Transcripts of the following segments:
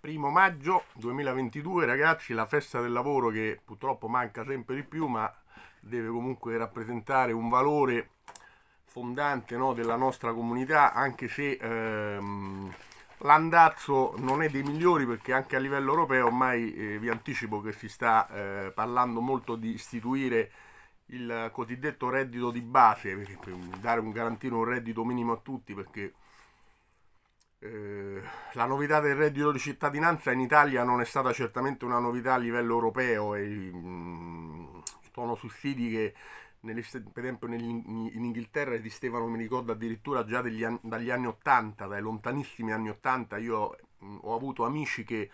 primo maggio 2022 ragazzi la festa del lavoro che purtroppo manca sempre di più ma deve comunque rappresentare un valore fondante no, della nostra comunità anche se ehm, l'andazzo non è dei migliori perché anche a livello europeo ormai eh, vi anticipo che si sta eh, parlando molto di istituire il cosiddetto reddito di base per dare un garantire un reddito minimo a tutti perché eh, la novità del reddito di cittadinanza in Italia non è stata certamente una novità a livello europeo, e, mh, mm, sono sussidi che per esempio in Inghilterra esistevano, mi ricordo addirittura già an, dagli anni 80, dai lontanissimi anni 80, io mm, ho avuto amici che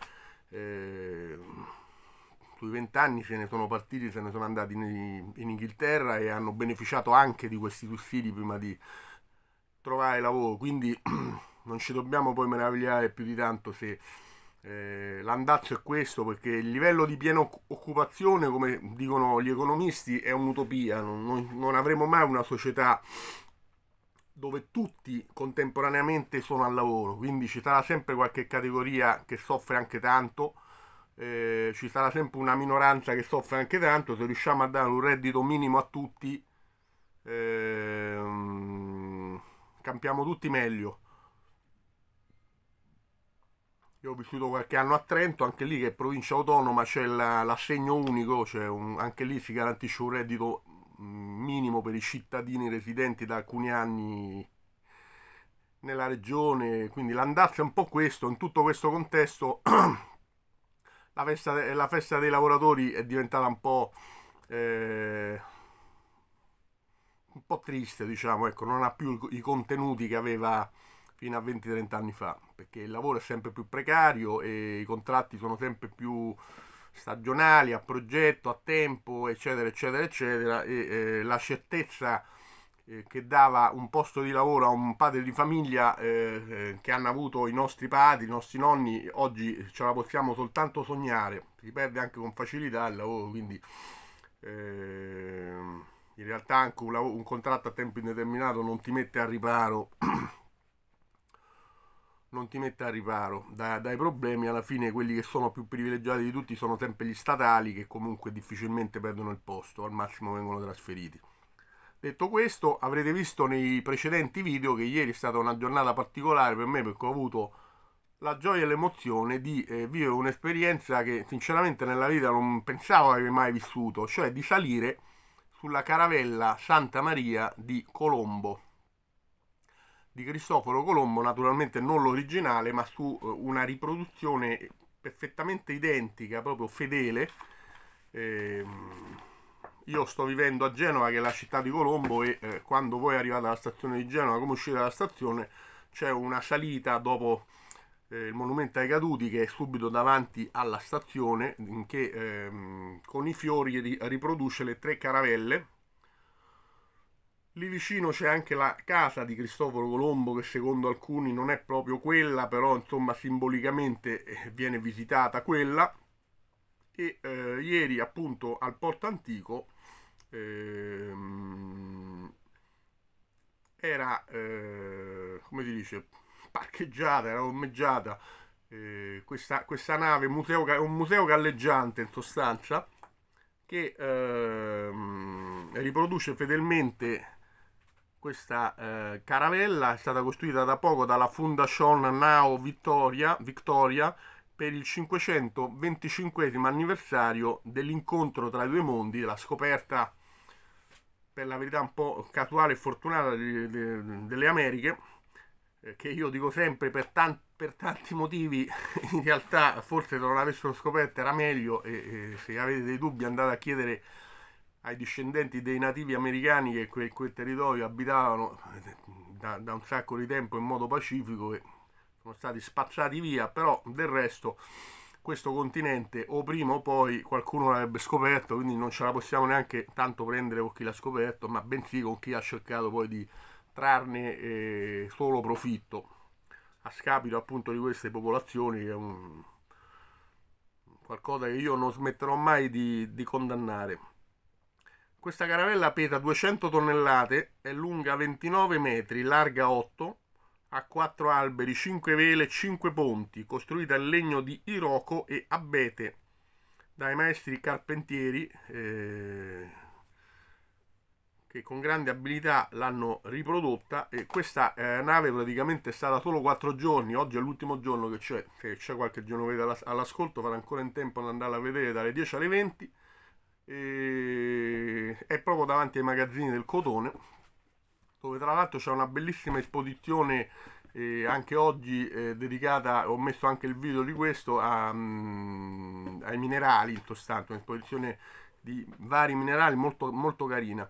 eh, sui vent'anni se ne sono partiti, se ne sono andati in, in Inghilterra e hanno beneficiato anche di questi sussidi prima di trovare lavoro, quindi non ci dobbiamo poi meravigliare più di tanto se eh, l'andazzo è questo, perché il livello di piena occupazione, come dicono gli economisti, è un'utopia, non, non avremo mai una società dove tutti contemporaneamente sono al lavoro, quindi ci sarà sempre qualche categoria che soffre anche tanto, eh, ci sarà sempre una minoranza che soffre anche tanto, se riusciamo a dare un reddito minimo a tutti, eh, campiamo tutti meglio. Io ho vissuto qualche anno a Trento, anche lì che è provincia autonoma c'è l'assegno unico, cioè un, anche lì si garantisce un reddito mm, minimo per i cittadini residenti da alcuni anni nella regione, quindi l'andazzo è un po' questo, in tutto questo contesto la, festa, la festa, dei lavoratori è diventata un po'... Eh, un po' triste, diciamo, ecco, non ha più i contenuti che aveva fino a 20-30 anni fa, perché il lavoro è sempre più precario e i contratti sono sempre più stagionali, a progetto, a tempo, eccetera, eccetera, eccetera, e eh, la certezza eh, che dava un posto di lavoro a un padre di famiglia eh, eh che hanno avuto i nostri padri, i nostri nonni, oggi ce la possiamo soltanto sognare, si perde anche con facilità il lavoro, quindi ehm, in realtà anche un, lavoro, un contratto a tempo indeterminato non ti mette a riparo non ti mette a riparo da, dai problemi, alla fine quelli che sono più privilegiati di tutti sono sempre gli statali che comunque difficilmente perdono il posto, al massimo vengono trasferiti. Detto questo, avrete visto nei precedenti video che ieri è stata una giornata particolare per me perché ho avuto la gioia e l'emozione di eh, vivere un'esperienza che sinceramente nella vita non pensavo avrei mai vissuto, cioè di salire sulla caravella Santa Maria di Colombo di Cristoforo Colombo, naturalmente non l'originale, ma su eh, una riproduzione perfettamente identica, proprio fedele. Ehm, io sto vivendo a Genova, che è la città di Colombo, e eh, quando voi arrivate alla stazione di Genova, come uscite dalla stazione, c'è una salita dopo eh, il monumento ai caduti che è subito davanti alla stazione, che ehm, con i fiori riproduce le tre caravelle Lì vicino c'è anche la casa di Cristoforo Colombo che secondo alcuni non è proprio quella, però insomma simbolicamente eh, viene visitata quella. E eh, ieri appunto al Porto Antico ehm, era, eh, come si dice, parcheggiata, era ormeggiata eh, questa, questa, nave, museo, un museo galleggiante in sostanza, che ehm, riproduce fedelmente questa eh, caravella è stata costruita da poco dalla Fondation Nao Vittoria, Victoria per il 525 anniversario dell'incontro tra i due mondi, la scoperta per la verità un po' casuale e fortunata di, di, delle Americhe, eh, che io dico sempre per, tan- per, tanti motivi, in realtà forse se non l'avessero scoperta era meglio e, e se avete dei dubbi andate a chiedere ai discendenti dei nativi americani che quel, quel territorio abitavano eh, da, da, un sacco di tempo in modo pacifico e sono stati spazzati via, però del resto questo continente o prima o poi qualcuno l'avrebbe scoperto, quindi non ce la possiamo neanche tanto prendere con chi l'ha scoperto, ma bensì con chi ha cercato poi di trarne eh, solo profitto, a scapito appunto di queste popolazioni che è un, qualcosa che io non smetterò mai di, di condannare. Questa caravella pesa 200 tonnellate, è lunga 29 metri, larga 8, ha 4 alberi, 5 vele e 5 ponti, costruita in legno di Iroco e Abete dai maestri carpentieri eh, che con grande abilità l'hanno riprodotta e questa eh, nave praticamente è stata solo 4 giorni, oggi è l'ultimo giorno che c'è, se c'è qualche giorno all'ascolto farà ancora in tempo ad andarla a vedere dalle 10 alle 20 e è proprio davanti ai magazzini del Cotone dove tra l'altro c'è una bellissima esposizione eh, anche oggi eh, dedicata ho messo anche il video di questo a, um, ai minerali in sostanza un'esposizione di vari minerali molto, molto carina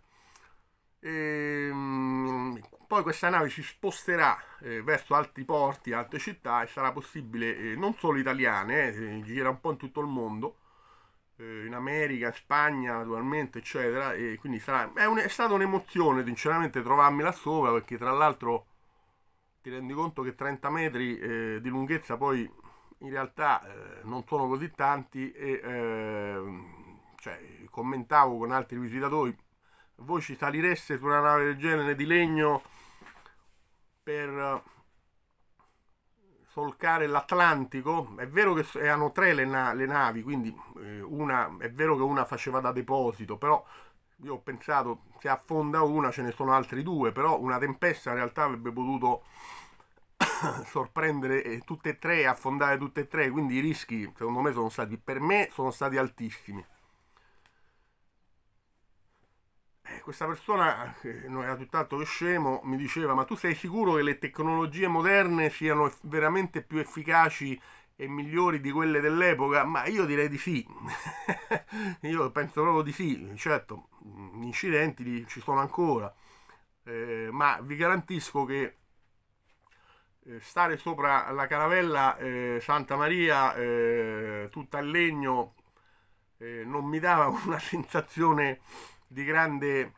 e, um, poi questa nave si sposterà eh, verso altri porti, altre città e sarà possibile, eh, non solo italiane, eh, gira un po' in tutto il mondo, eh, in America, Spagna naturalmente, eccetera. E quindi sarà, è, un, è stata un'emozione, sinceramente, trovarmi là sopra perché, tra l'altro, ti rendi conto che 30 metri eh, di lunghezza poi in realtà eh, non sono così tanti. E eh, cioè, commentavo con altri visitatori: voi ci salireste su una nave del genere di legno per solcare l'Atlantico. È vero che erano tre le, na le navi, quindi eh, una, è vero che una faceva da deposito, però io ho pensato se affonda una ce ne sono altri due, però una tempesta in realtà avrebbe potuto sorprendere eh, tutte e tre affondare tutte e tre, quindi i rischi secondo me sono stati, per me sono stati altissimi. questa persona, eh, che non era tutt'altro che scemo, mi diceva ma tu sei sicuro che le tecnologie moderne siano veramente più efficaci e migliori di quelle dell'epoca? Ma io direi di sì, io penso proprio di sì, certo, gli incidenti ci sono ancora, eh, ma vi garantisco che eh, stare sopra la caravella eh, Santa Maria eh, tutta a legno eh, non mi dava una sensazione di grande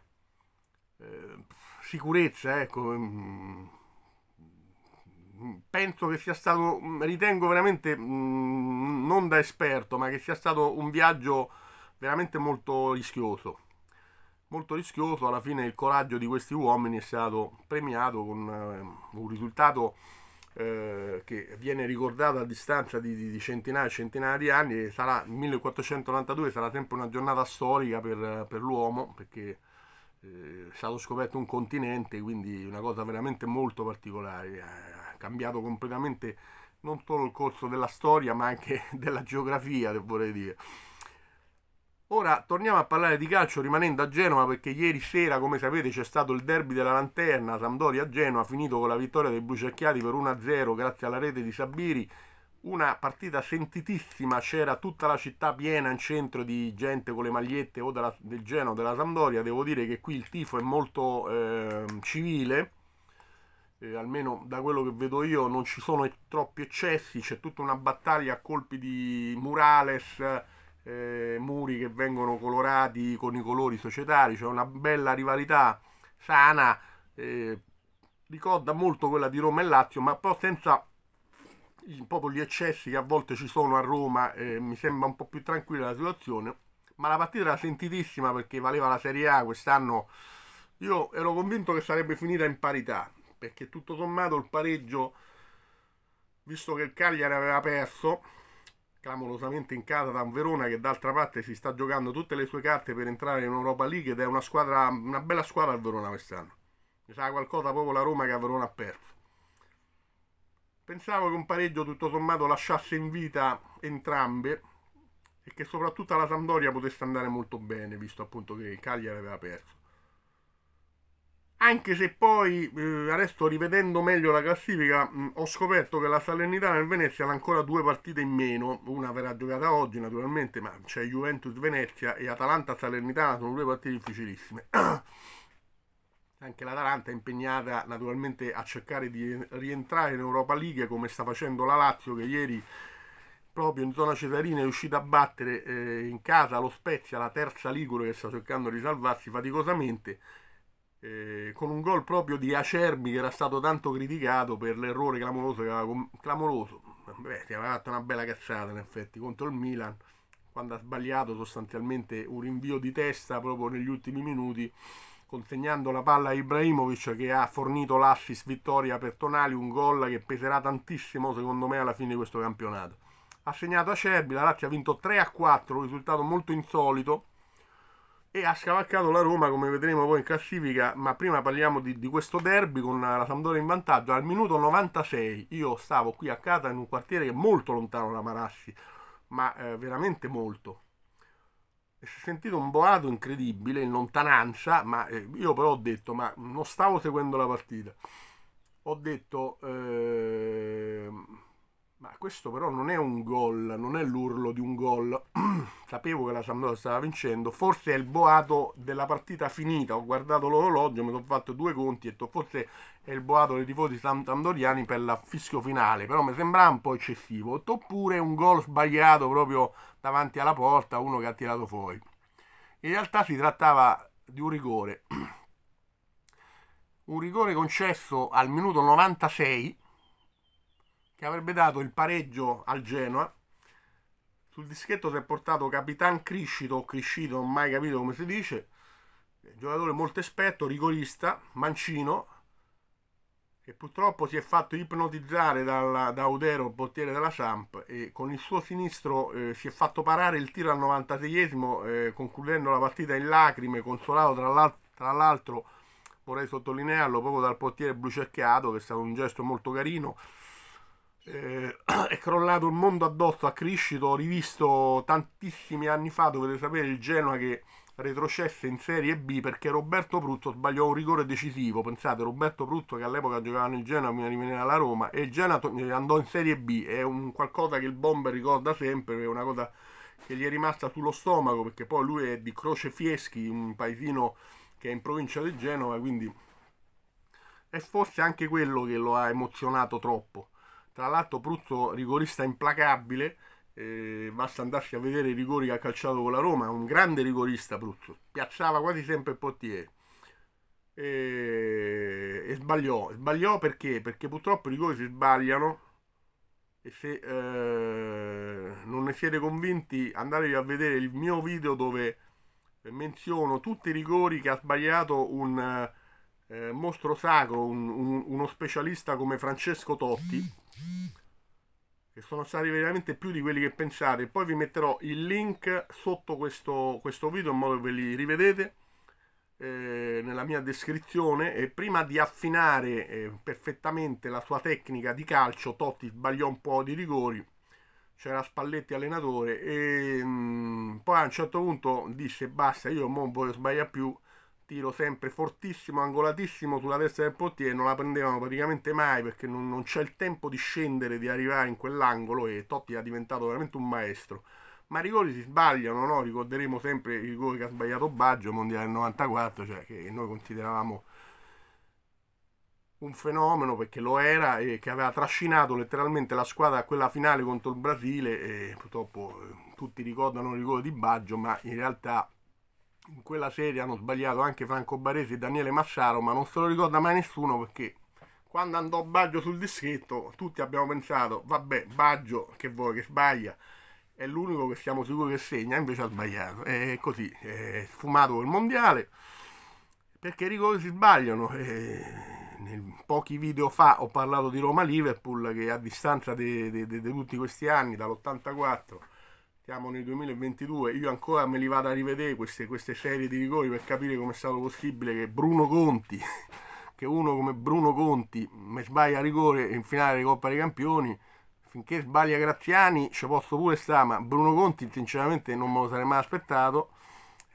eh, sicurezza, ecco. Mm, mm, penso che sia stato, mm, ritengo veramente non da esperto, ma che sia stato un viaggio veramente molto rischioso. Molto rischioso, alla fine il coraggio di questi uomini è stato premiato con eh, un risultato eh, che viene ricordato a distanza di, di, di centinaia e centinaia di anni, sarà 1492, sarà sempre una giornata storica per, per l'uomo, perché eh, è stato scoperto un continente, quindi una cosa veramente molto particolare, ha cambiato completamente non solo il corso della storia, ma anche della geografia, vorrei dire. Ora torniamo a parlare di calcio rimanendo a Genova perché ieri sera, come sapete, c'è stato il derby della lanterna Sampdoria-Genova, finito con la vittoria dei Bruciacchiati per 1-0 grazie alla rete di Sabiri. Una partita sentitissima, c'era tutta la città piena in centro di gente con le magliette o della, del Genova o della Sampdoria. Devo dire che qui il tifo è molto eh, civile, eh, almeno da quello che vedo io non ci sono troppi eccessi, c'è tutta una battaglia a colpi di murales eh, muri che vengono colorati con i colori societari, c'è cioè una bella rivalità sana, eh, ricorda molto quella di Roma e Lazio, ma poi senza proprio gli eccessi che a volte ci sono a Roma, eh, mi sembra un po' più tranquilla la situazione, ma la partita era sentitissima perché valeva la Serie A quest'anno. Io ero convinto che sarebbe finita in parità, perché tutto sommato il pareggio, visto che il Cagliari aveva perso, clamorosamente in casa da un Verona che d'altra parte si sta giocando tutte le sue carte per entrare in Europa League ed è una, squadra, una bella squadra il Verona quest'anno. Mi sa qualcosa proprio la Roma che a Verona ha perso. Pensavo che un pareggio tutto sommato lasciasse in vita entrambe e che soprattutto alla Sampdoria potesse andare molto bene, visto appunto che il Cagliari aveva perso anche se poi eh, adesso rivedendo meglio la classifica mh, mm, ho scoperto che la Salernitana e il Venezia hanno ancora due partite in meno, una verrà giocata oggi naturalmente, ma c'è Juventus-Venezia e Atalanta-Salernitana, sono due partite difficilissime. anche l'Atalanta è impegnata naturalmente a cercare di rientrare in Europa League come sta facendo la Lazio che ieri proprio in zona Cesarina è riuscita a battere eh, in casa lo Spezia, la terza Ligure che sta cercando di salvarsi faticosamente eh, con un gol proprio di Acerbi che era stato tanto criticato per l'errore clamoroso che aveva, com- clamoroso, Beh, si aveva fatto una bella cazzata in effetti contro il Milan quando ha sbagliato sostanzialmente un rinvio di testa proprio negli ultimi minuti consegnando la palla a Ibrahimovic che ha fornito l'assist vittoria per Tonali, un gol che peserà tantissimo secondo me alla fine di questo campionato. Ha segnato Acerbi, Cerbi, la Lazio ha vinto 3 4, un risultato molto insolito e ha scavalcato la Roma come vedremo poi in classifica ma prima parliamo di, di, questo derby con la Sampdoria in vantaggio al minuto 96 io stavo qui a casa in un quartiere che è molto lontano da Marassi ma eh, veramente molto e si è sentito un boato incredibile in lontananza ma eh, io però ho detto ma non stavo seguendo la partita ho detto eh, ma questo però non è un gol, non è l'urlo di un gol. Sapevo che la Sampdoria stava vincendo, forse è il boato della partita finita. Ho guardato l'orologio, mi sono fatto due conti e ho forse è il boato dei tifosi sampdoriani per la fischio finale, però mi sembrava un po' eccessivo. Oppure un gol sbagliato proprio davanti alla porta, uno che ha tirato fuori. In realtà si trattava di un rigore. Un rigore concesso al minuto 96 che avrebbe dato il pareggio al Genoa. Sul dischetto si è portato Capitan Criscito, o Criscito, non ho mai capito come si dice, giocatore molto esperto, rigorista, mancino, che purtroppo si è fatto ipnotizzare dalla, da Udero, portiere della Samp, e con il suo sinistro eh, si è fatto parare il tiro al 96esimo, eh, concludendo la partita in lacrime, consolato tra l'altro, vorrei sottolinearlo, proprio dal portiere Brucecchiato, che è stato un gesto molto carino, eh, è crollato il mondo addosso a Criscito, ho rivisto tantissimi anni fa, dovete sapere, il Genoa che retrocesse in Serie B perché Roberto Prutto sbagliò un rigore decisivo. Pensate, Roberto Prutto che all'epoca giocava nel Genoa prima di venire alla Roma e il Genoa andò in Serie B. È un qualcosa che il bomber ricorda sempre, è una cosa che gli è rimasta sullo stomaco perché poi lui è di Croce Fieschi, un paesino che è in provincia di Genova, quindi è forse anche quello che lo ha emozionato troppo tra l'altro Pruzzo rigorista implacabile, eh, basta andarsi a vedere i rigori che ha calciato con la Roma, è un grande rigorista Pruzzo, piazzava quasi sempre il portiere. E, e sbagliò, sbagliò perché? Perché purtroppo i rigori si sbagliano e se eh, non ne siete convinti andatevi a vedere il mio video dove menziono tutti i rigori che ha sbagliato un eh, mostro sacro, un, un, uno specialista come Francesco Totti, che sono stati veramente più di quelli che pensate. Poi vi metterò il link sotto questo, questo video in modo che ve li rivedete eh, nella mia descrizione. E prima di affinare eh, perfettamente la sua tecnica di calcio, Totti sbagliò un po' di rigori c'era Spalletti allenatore e mh, mm, poi a un certo punto disse basta io non voglio sbagliare più tiro sempre fortissimo, angolatissimo sulla testa del portiere, non la prendevano praticamente mai perché non, non c'è il tempo di scendere, di arrivare in quell'angolo e Totti è diventato veramente un maestro. Ma i rigori si sbagliano, no? ricorderemo sempre i rigori che ha sbagliato Baggio, Mondiale del 94, cioè che noi consideravamo un fenomeno perché lo era e che aveva trascinato letteralmente la squadra a quella finale contro il Brasile e purtroppo eh, tutti ricordano il rigore di Baggio ma in realtà in quella serie hanno sbagliato anche Franco Baresi e Daniele Massaro, ma non se lo ricorda mai nessuno perché quando andò Baggio sul dischetto tutti abbiamo pensato, vabbè, Baggio che vuoi che sbaglia, è l'unico che siamo sicuri che segna, invece ha sbagliato. E così, è sfumato il mondiale, perché i rigori si sbagliano. E pochi video fa ho parlato di Roma-Liverpool che a distanza di tutti questi anni, dall'84 siamo nel 2022, io ancora me li vado a rivedere queste, queste serie di rigori per capire come è stato possibile che Bruno Conti, che uno come Bruno Conti mi sbaglia a rigore in finale di Coppa dei Campioni, finché sbaglia Graziani ci posso pure stare, ma Bruno Conti sinceramente non me lo sarei mai aspettato,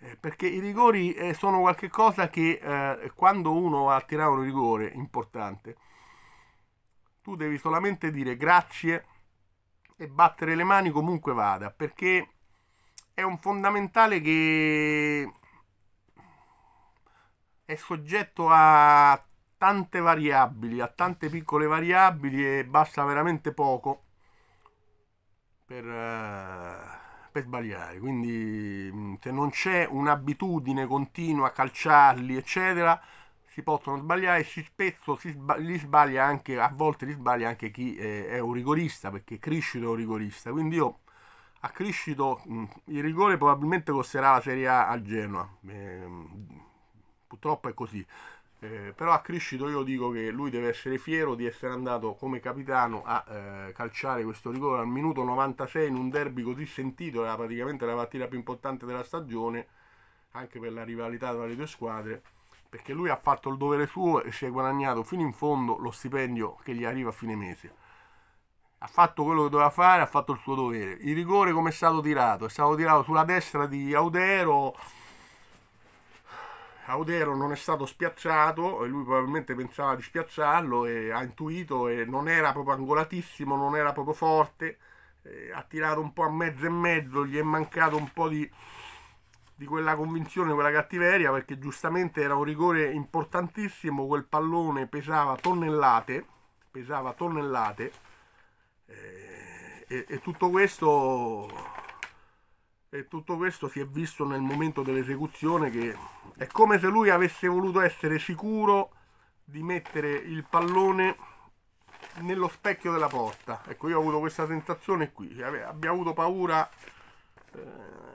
eh, perché i rigori eh, sono qualcosa che eh, quando uno va a tirare un rigore importante, tu devi solamente dire grazie e battere le mani comunque vada, perché è un fondamentale che è soggetto a tante variabili, a tante piccole variabili e basta veramente poco per, eh, per sbagliare. Quindi se non c'è un'abitudine continua a calciarli, eccetera, si possono sbagliare, si, spesso si sba- li sbaglia anche, a volte li sbaglia anche chi eh, è un rigorista, perché Criscito è un rigorista, quindi io a Criscito mh, mm, il rigore probabilmente costerà la Serie A a Genoa, eh, purtroppo è così, eh, però a Criscito io dico che lui deve essere fiero di essere andato come capitano a eh, calciare questo rigore al minuto 96 in un derby così sentito, era praticamente la partita più importante della stagione, anche per la rivalità tra le due squadre perché lui ha fatto il dovere suo e si è guadagnato fino in fondo lo stipendio che gli arriva a fine mese. Ha fatto quello che doveva fare, ha fatto il suo dovere. Il rigore come è stato tirato? È stato tirato sulla destra di Audero. Audero non è stato spiacciato e lui probabilmente pensava di spiacciarlo e ha intuito e non era proprio angolatissimo, non era proprio forte, eh, ha tirato un po' a mezzo e mezzo, gli è mancato un po' di di quella convinzione, quella cattiveria, perché giustamente era un rigore importantissimo, quel pallone pesava tonnellate, pesava tonnellate, eh, e, e, tutto questo, e tutto questo si è visto nel momento dell'esecuzione che è come se lui avesse voluto essere sicuro di mettere il pallone nello specchio della porta. Ecco, io ho avuto questa sensazione qui, abbia avuto paura... Eh,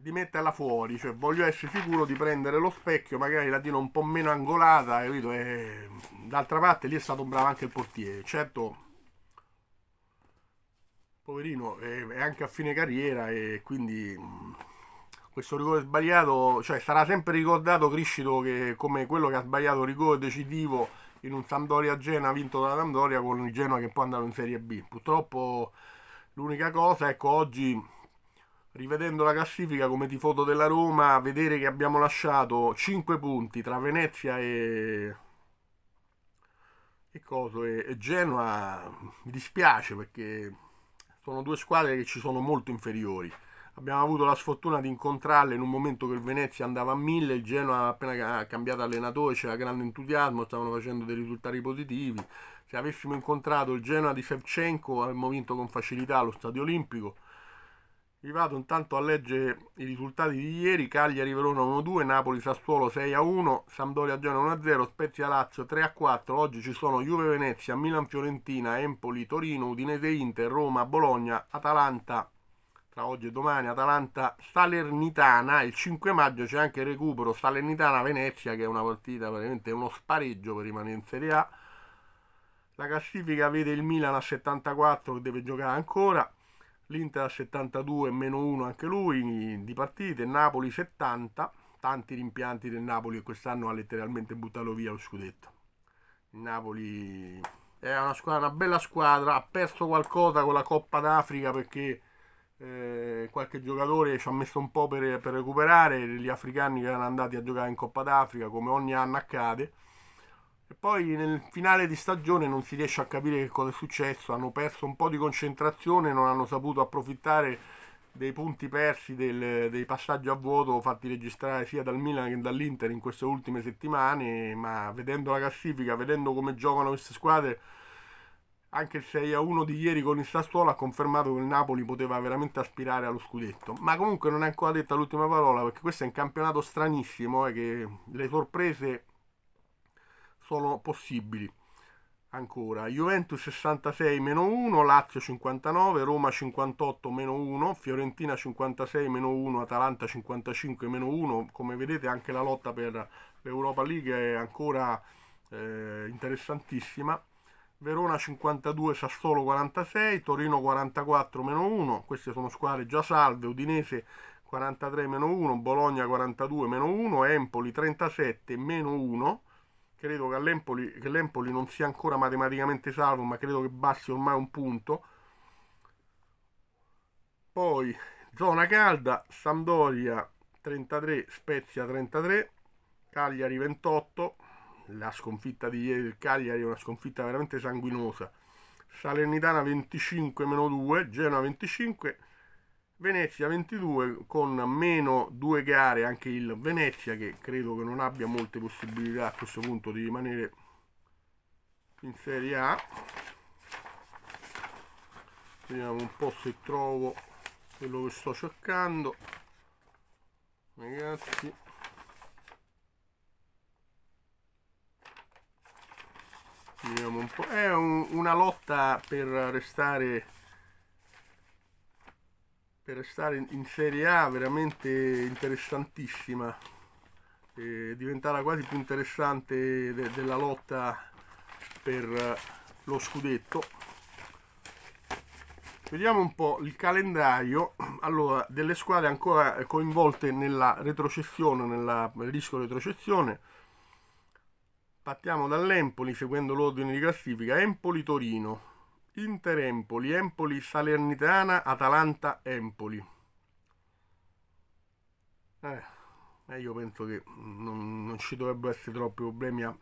di metterla fuori, cioè voglio essere sicuro di prendere lo specchio, magari la tiro un po' meno angolata, capito? E d'altra parte lì è stato un bravo anche il portiere, certo, poverino, è, anche a fine carriera e quindi questo rigore sbagliato, cioè sarà sempre ricordato Criscito che, come quello che ha sbagliato rigore decisivo in un sampdoria gena vinto dalla Sampdoria con il Genoa che poi è in Serie B. Purtroppo l'unica cosa, ecco oggi rivedendo la classifica come tifoto della Roma, vedere che abbiamo lasciato 5 punti tra Venezia e, e, coso, e, e Genoa mi dispiace perché sono due squadre che ci sono molto inferiori. Abbiamo avuto la sfortuna di incontrarle in un momento che il Venezia andava a 1000, il Genoa appena cambiato allenatore, c'era grande entusiasmo, stavano facendo dei risultati positivi. Se avessimo incontrato il Genoa di Shevchenko avremmo vinto con facilità lo Stadio Olimpico vi vado intanto a leggere i risultati di ieri, Cagliari Verona 1-2, Napoli Sassuolo 6-1, Sampdoria Genova 1-0, Spezia Lazio 3-4, oggi ci sono Juve Venezia, Milan Fiorentina, Empoli Torino, Udinese Inter, Roma Bologna, Atalanta, tra oggi e domani Atalanta Salernitana, il 5 maggio c'è anche il recupero Salernitana Venezia che è una partita veramente uno spareggio per rimanere in Serie A. La classifica vede il Milan a 74 che deve giocare ancora, l'Inter 72 meno 1 anche lui di partite, Napoli 70, tanti rimpianti del Napoli che quest'anno ha letteralmente buttato via lo scudetto. Il Napoli è una, squadra, una bella squadra, ha perso qualcosa con la Coppa d'Africa perché eh, qualche giocatore ci ha messo un po' per, per recuperare, gli africani che erano andati a giocare in Coppa d'Africa come ogni anno accade e poi nel finale di stagione non si riesce a capire che cosa è successo, hanno perso un po' di concentrazione, non hanno saputo approfittare dei punti persi, del, dei passaggi a vuoto fatti registrare sia dal Milan che dall'Inter in queste ultime settimane, ma vedendo la classifica, vedendo come giocano queste squadre, anche il 6 a 1 di ieri con il Sassuolo ha confermato che il Napoli poteva veramente aspirare allo scudetto. Ma comunque non è ancora detta l'ultima parola perché questo è un campionato stranissimo eh, che le sorprese sono possibili ancora Juventus 66-1, Lazio 59, Roma 58-1, Fiorentina 56-1, Atalanta 55-1, come vedete anche la lotta per l'Europa League è ancora eh, interessantissima. Verona 52, Sassolo 46, Torino 44-1, queste sono squadre già salve, Udinese 43-1, Bologna 42-1, Empoli 37-1, credo che l'Empoli, che l'Empoli non sia ancora matematicamente salvo, ma credo che basti ormai un punto. Poi zona calda, Sampdoria 33, Spezia 33, Cagliari 28, la sconfitta di ieri del Cagliari è una sconfitta veramente sanguinosa, Salernitana 25-2, Genoa 25, Venezia 22 con meno due gare anche il Venezia che credo che non abbia molte possibilità a questo punto di rimanere in Serie A vediamo un po' se trovo quello che sto cercando ragazzi vediamo un po' è un, una lotta per restare per restare in Serie A veramente interessantissima e diventerà quasi più interessante de della lotta per lo scudetto vediamo un po' il calendario allora, delle squadre ancora coinvolte nella retrocessione nel rischio retrocessione partiamo dall'Empoli seguendo l'ordine di classifica Empoli-Torino Inter-Empoli, Empoli-Salernitana, Atalanta-Empoli. Eh, io penso che non, non, ci dovrebbero essere troppi problemi a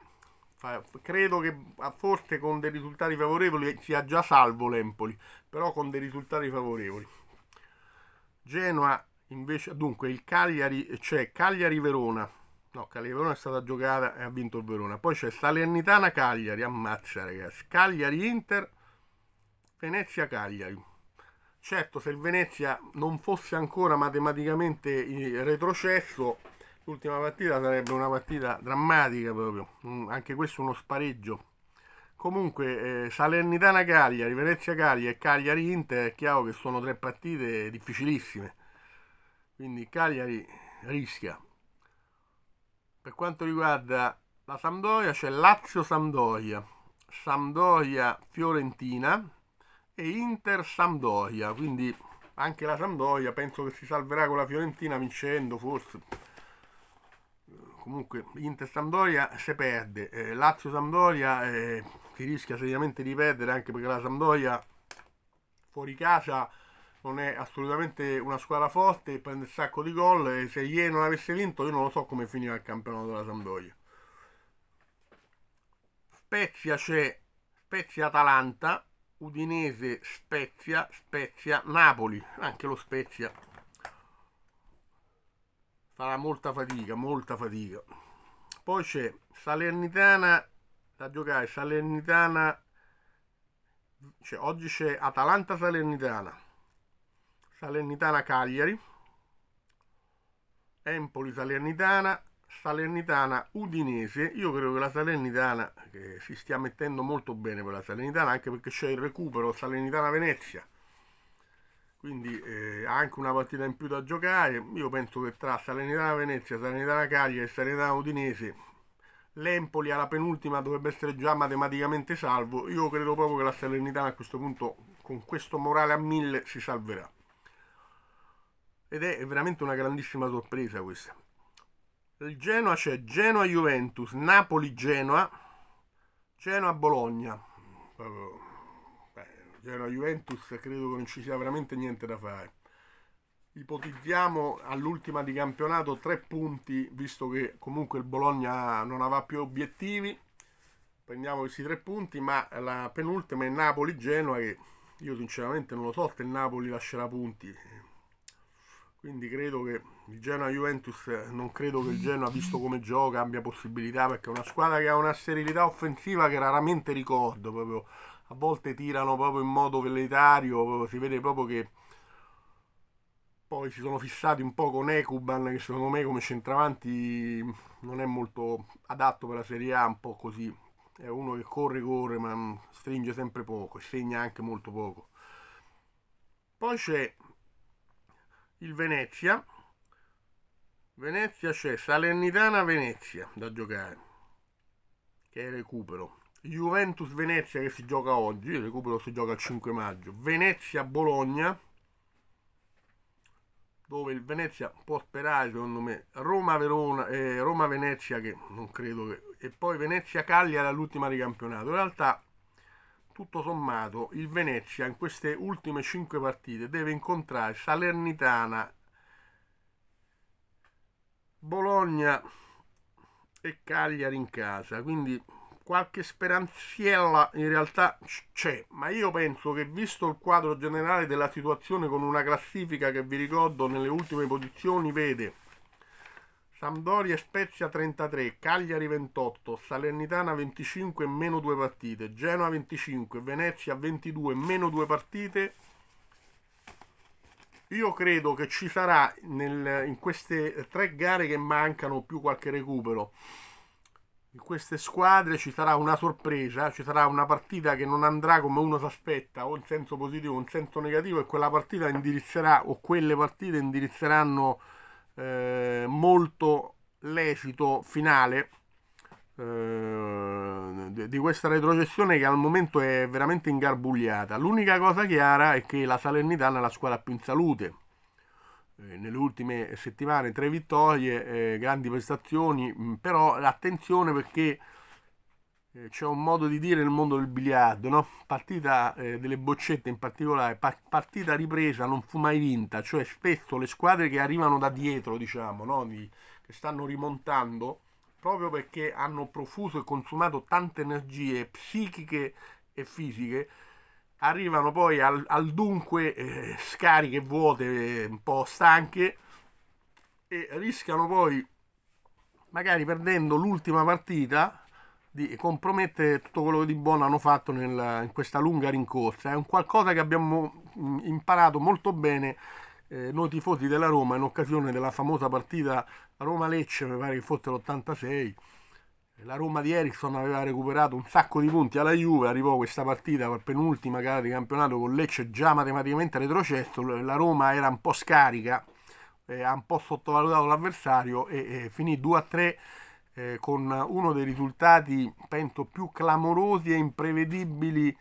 fare. Credo che forse con dei risultati favorevoli sia già salvo l'Empoli, però con dei risultati favorevoli. Genoa invece, dunque il Cagliari, c'è cioè Cagliari-Verona. No, Cagliari-Verona è stata giocata e ha vinto il Verona. Poi c'è Salernitana-Cagliari, ammazza ragazzi. Cagliari-Inter Venezia-Cagliari. Certo, se il Venezia non fosse ancora matematicamente retrocesso, l'ultima partita sarebbe una partita drammatica proprio, mm, anche questo uno spareggio. Comunque eh, Salernitana-Cagliari, Venezia-Cagliari e Cagliari-Inter è chiaro che sono tre partite difficilissime, quindi Cagliari rischia. Per quanto riguarda la Sampdoria c'è Lazio-Sampdoria, Sampdoria-Fiorentina, e Inter-Sampdoria, quindi anche la Sampdoria penso che si salverà con la Fiorentina vincendo forse. Comunque Inter-Sampdoria se perde, eh, Lazio-Sampdoria eh, si rischia seriamente di perdere anche perché la Sampdoria fuori casa non è assolutamente una squadra forte, e prende un sacco di gol e se ieri non avesse vinto io non lo so come finiva il campionato della Sampdoria. Spezia c'è Spezia Atalanta, Udinese, Spezia, Spezia, Napoli, anche lo Spezia farà molta fatica, molta fatica. Poi c'è Salernitana da giocare, Salernitana, cioè oggi c'è Atalanta Salernitana, Salernitana Cagliari, Empoli Salernitana, Salernitana Udinese, io credo che la Salernitana che si stia mettendo molto bene per la Salernitana, anche perché c'è il recupero Salernitana Venezia, quindi eh, anche una partita in più da giocare. Io penso che tra Salernitana Venezia, Salernitana Caglia e Salernitana Udinese l'Empoli alla penultima dovrebbe essere già matematicamente salvo. Io credo proprio che la Salernitana a questo punto, con questo morale a mille, si salverà. Ed è veramente una grandissima sorpresa questa. Il Genoa c'è Genoa-Juventus, Napoli-Genoa, Genoa-Bologna. Genoa-Juventus credo che non ci sia veramente niente da fare. Ipotizziamo all'ultima di campionato tre punti, visto che comunque il Bologna non aveva più obiettivi. Prendiamo questi tre punti, ma la penultima è Napoli-Genoa che io sinceramente non lo so se il Napoli lascerà punti. Quindi credo che il Genoa Juventus non credo che il Genoa visto come gioca abbia possibilità perché è una squadra che ha una sterilità offensiva che raramente ricordo proprio a volte tirano proprio in modo velleitario si vede proprio che poi si sono fissati un po' con Ecuban che secondo me come centravanti non è molto adatto per la Serie A un po' così è uno che corre corre ma stringe sempre poco e segna anche molto poco poi c'è il Venezia Venezia c'è Salernitana Venezia da giocare, che recupero. Juventus Venezia che si gioca oggi, il recupero si gioca il 5 maggio. Venezia Bologna, dove il Venezia può sperare secondo me. Roma Verona, eh, Roma Venezia che non credo che... E poi Venezia Cagliari all'ultima di campionato. In realtà tutto sommato il Venezia in queste ultime 5 partite deve incontrare Salernitana Bologna e Cagliari in casa, quindi qualche speranziella in realtà c'è, ma io penso che visto il quadro generale della situazione con una classifica che vi ricordo nelle ultime posizioni vede Sampdoria e Spezia 33, Cagliari 28, Salernitana 25 meno 2 partite, Genoa 25, Venezia 22 meno 2 partite io credo che ci sarà nel, in queste tre gare che mancano più qualche recupero. In queste squadre ci sarà una sorpresa, ci sarà una partita che non andrà come uno si aspetta, o in senso positivo o in senso negativo, e quella partita indirizzerà, o quelle partite indirizzeranno eh, molto l'esito finale Ehm, di questa retrocessione che al momento è veramente ingarbugliata. L'unica cosa chiara è che la Salernitana è la squadra più in salute. Eh, nelle ultime settimane tre vittorie, eh, grandi prestazioni, mm, però attenzione perché eh, c'è un modo di dire nel mondo del biliardo, no? partita eh, delle boccette in particolare, pa- partita ripresa non fu mai vinta, cioè spesso le squadre che arrivano da dietro, diciamo, no? di, che stanno rimontando, proprio perché hanno profuso e consumato tante energie psichiche e fisiche, arrivano poi al, al dunque eh, scariche vuote, eh, un po' stanche e rischiano poi, magari perdendo l'ultima partita, di compromettere tutto quello che di buono hanno fatto nel, in questa lunga rincorsa. È un qualcosa che abbiamo mm, imparato molto bene eh, noi tifosi della Roma in occasione della famosa partita Roma-Lecce mi pare che fosse l'86 la Roma di Ericsson aveva recuperato un sacco di punti alla Juve, arrivò questa partita per penultima gara di campionato con Lecce già matematicamente retrocesso, la Roma era un po' scarica, eh, ha un po' sottovalutato l'avversario e, eh, finì 2-3 eh, con uno dei risultati, penso, più clamorosi e imprevedibili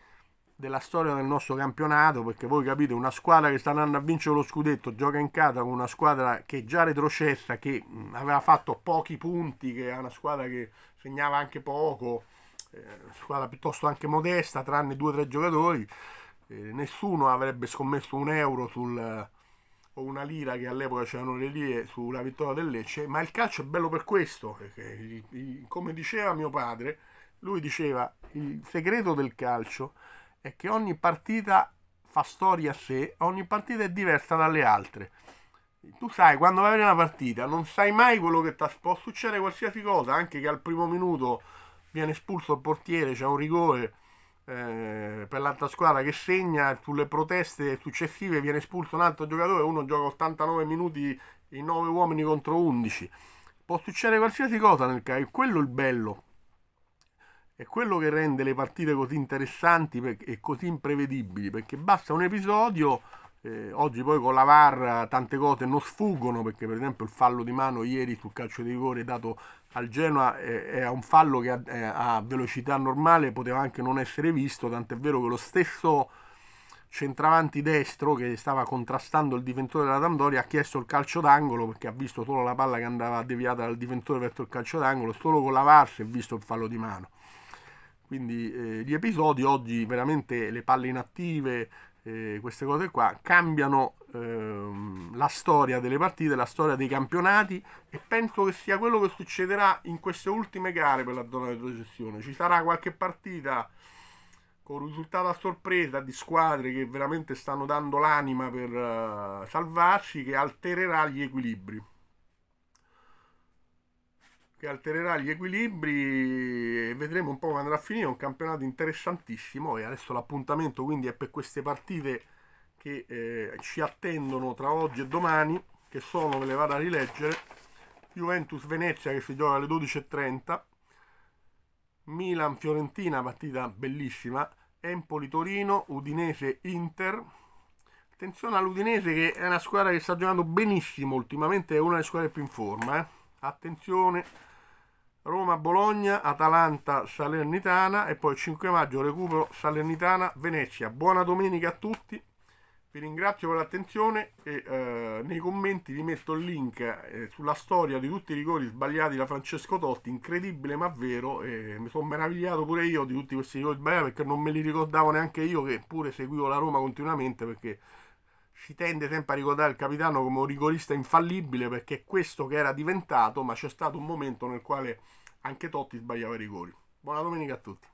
della storia del nostro campionato, perché voi capite, una squadra che sta andando a vincere lo scudetto gioca in casa con una squadra che è già retrocessa, che aveva fatto pochi punti, che era una squadra che segnava anche poco, eh, squadra piuttosto anche modesta, tranne due o tre giocatori, eh, nessuno avrebbe scommesso un euro sul, o una lira che all'epoca c'erano le lire sulla vittoria del Lecce, ma il calcio è bello per questo, come diceva mio padre, lui diceva il segreto del calcio è che ogni partita fa storia a sé, ogni partita è diversa dalle altre. Tu sai, quando vai a vedere una partita, non sai mai quello che ti può succedere qualsiasi cosa, anche che al primo minuto viene espulso il portiere, c'è un rigore eh, per l'altra squadra che segna, sulle proteste successive viene espulso un altro giocatore, uno gioca 89 minuti in 9 uomini contro 11. Può succedere qualsiasi cosa nel calcio, quello è il bello, è quello che rende le partite così interessanti e così imprevedibili, perché basta un episodio, eh, oggi poi con la VAR tante cose non sfuggono, perché per esempio il fallo di mano ieri sul calcio di rigore dato al Genoa è, eh, è un fallo che a, eh, a velocità normale poteva anche non essere visto, tant'è vero che lo stesso centravanti destro che stava contrastando il difensore della Tandori ha chiesto il calcio d'angolo perché ha visto solo la palla che andava deviata dal difensore verso il calcio d'angolo, solo con la VAR si è visto il fallo di mano. Quindi eh, gli episodi oggi veramente le palle inattive, eh, queste cose qua, cambiano ehm, la storia delle partite, la storia dei campionati e penso che sia quello che succederà in queste ultime gare per la zona di retrocessione. Ci sarà qualche partita con risultato a sorpresa di squadre che veramente stanno dando l'anima per uh, eh, salvarci, che altererà gli equilibri che altererà gli equilibri e vedremo un po' come andrà a finire. Un campionato interessantissimo e adesso l'appuntamento quindi è per queste partite che eh, ci attendono tra oggi e domani, che sono, ve le vado a rileggere, Juventus-Venezia che si gioca alle 12.30, Milan-Fiorentina, partita bellissima, Empoli-Torino, Udinese-Inter. Attenzione all'Udinese che è una squadra che sta giocando benissimo ultimamente, è una delle squadre più in forma. Eh attenzione, Roma-Bologna, Atalanta-Salernitana e poi 5 maggio recupero Salernitana-Venezia. Buona domenica a tutti, vi ringrazio per l'attenzione e eh, nei commenti vi metto il link eh, sulla storia di tutti i rigori sbagliati da Francesco Totti, incredibile ma vero, e mi sono meravigliato pure io di tutti questi rigori sbagliati perché non me li ricordavo neanche io che pure seguivo la Roma continuamente perché si tende sempre a ricordare il capitano come un rigorista infallibile perché è questo che era diventato, ma c'è stato un momento nel quale anche Totti sbagliava i rigori. Buona domenica a tutti.